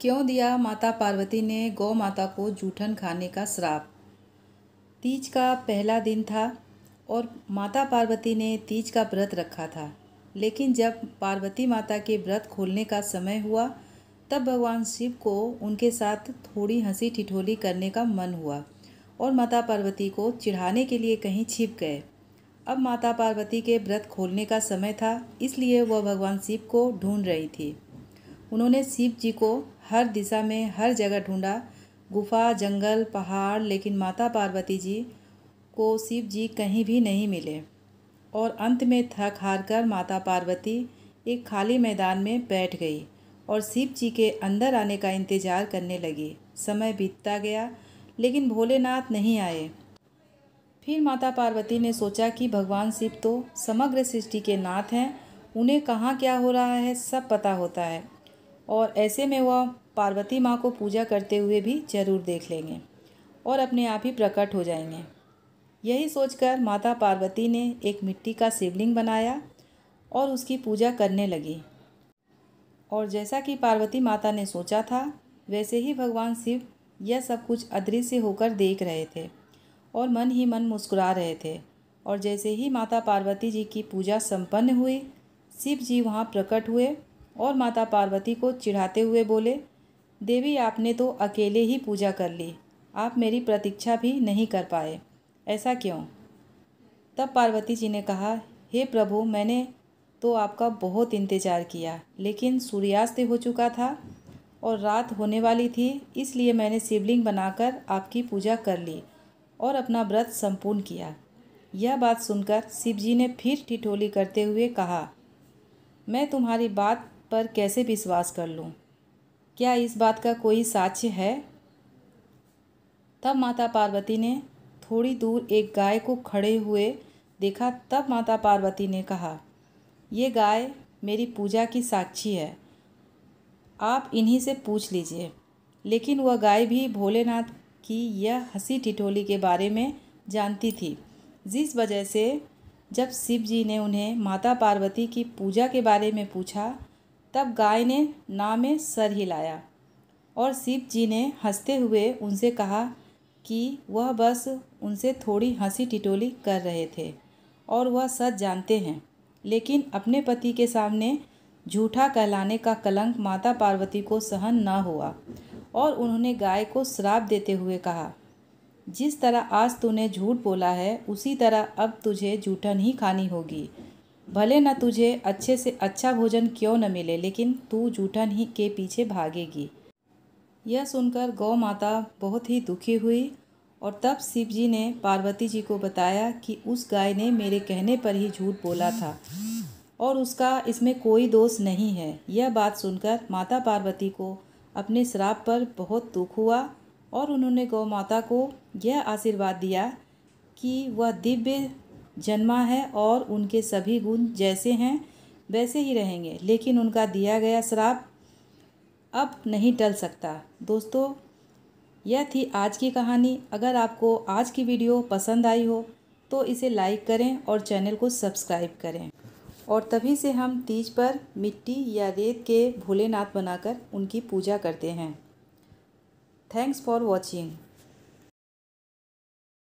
क्यों दिया माता पार्वती ने गौ माता को जूठन खाने का श्राप तीज का पहला दिन था और माता पार्वती ने तीज का व्रत रखा था लेकिन जब पार्वती माता के व्रत खोलने का समय हुआ तब भगवान शिव को उनके साथ थोड़ी हंसी ठिठोली करने का मन हुआ और माता पार्वती को चिढ़ाने के लिए कहीं छिप गए अब माता पार्वती के व्रत खोलने का समय था इसलिए वह भगवान शिव को ढूंढ रही थी उन्होंने शिव जी को हर दिशा में हर जगह ढूंढा गुफा जंगल पहाड़ लेकिन माता पार्वती जी को शिव जी कहीं भी नहीं मिले और अंत में थक हार कर माता पार्वती एक खाली मैदान में बैठ गई और शिव जी के अंदर आने का इंतज़ार करने लगी समय बीतता गया लेकिन भोलेनाथ नहीं आए फिर माता पार्वती ने सोचा कि भगवान शिव तो समग्र सृष्टि के नाथ हैं उन्हें कहाँ क्या हो रहा है सब पता होता है और ऐसे में वह पार्वती माँ को पूजा करते हुए भी जरूर देख लेंगे और अपने आप ही प्रकट हो जाएंगे यही सोचकर माता पार्वती ने एक मिट्टी का शिवलिंग बनाया और उसकी पूजा करने लगी और जैसा कि पार्वती माता ने सोचा था वैसे ही भगवान शिव यह सब कुछ अदृश्य होकर देख रहे थे और मन ही मन मुस्कुरा रहे थे और जैसे ही माता पार्वती जी की पूजा संपन्न हुई शिव जी वहाँ प्रकट हुए और माता पार्वती को चिढ़ाते हुए बोले देवी आपने तो अकेले ही पूजा कर ली आप मेरी प्रतीक्षा भी नहीं कर पाए ऐसा क्यों तब पार्वती जी ने कहा हे प्रभु मैंने तो आपका बहुत इंतज़ार किया लेकिन सूर्यास्त हो चुका था और रात होने वाली थी इसलिए मैंने शिवलिंग बनाकर आपकी पूजा कर ली और अपना व्रत संपूर्ण किया यह बात सुनकर शिव जी ने फिर ठिठोली करते हुए कहा मैं तुम्हारी बात पर कैसे विश्वास कर लूँ क्या इस बात का कोई साक्ष्य है तब माता पार्वती ने थोड़ी दूर एक गाय को खड़े हुए देखा तब माता पार्वती ने कहा ये गाय मेरी पूजा की साक्षी है आप इन्हीं से पूछ लीजिए लेकिन वह गाय भी भोलेनाथ की यह हंसी ठिठोली के बारे में जानती थी जिस वजह से जब शिव जी ने उन्हें माता पार्वती की पूजा के बारे में पूछा तब गाय ने ना में सर हिलाया और शिव जी ने हंसते हुए उनसे कहा कि वह बस उनसे थोड़ी हंसी टिटोली कर रहे थे और वह सच जानते हैं लेकिन अपने पति के सामने झूठा कहलाने का कलंक माता पार्वती को सहन न हुआ और उन्होंने गाय को श्राप देते हुए कहा जिस तरह आज तूने झूठ बोला है उसी तरह अब तुझे जूठन ही खानी होगी भले न तुझे अच्छे से अच्छा भोजन क्यों न मिले लेकिन तू जूठन ही के पीछे भागेगी यह सुनकर गौ माता बहुत ही दुखी हुई और तब शिव जी ने पार्वती जी को बताया कि उस गाय ने मेरे कहने पर ही झूठ बोला था और उसका इसमें कोई दोष नहीं है यह बात सुनकर माता पार्वती को अपने श्राप पर बहुत दुख हुआ और उन्होंने गौ माता को यह आशीर्वाद दिया कि वह दिव्य जन्मा है और उनके सभी गुण जैसे हैं वैसे ही रहेंगे लेकिन उनका दिया गया श्राप अब नहीं टल सकता दोस्तों यह थी आज की कहानी अगर आपको आज की वीडियो पसंद आई हो तो इसे लाइक करें और चैनल को सब्सक्राइब करें और तभी से हम तीज पर मिट्टी या रेत के भोलेनाथ बनाकर उनकी पूजा करते हैं थैंक्स फॉर वॉचिंग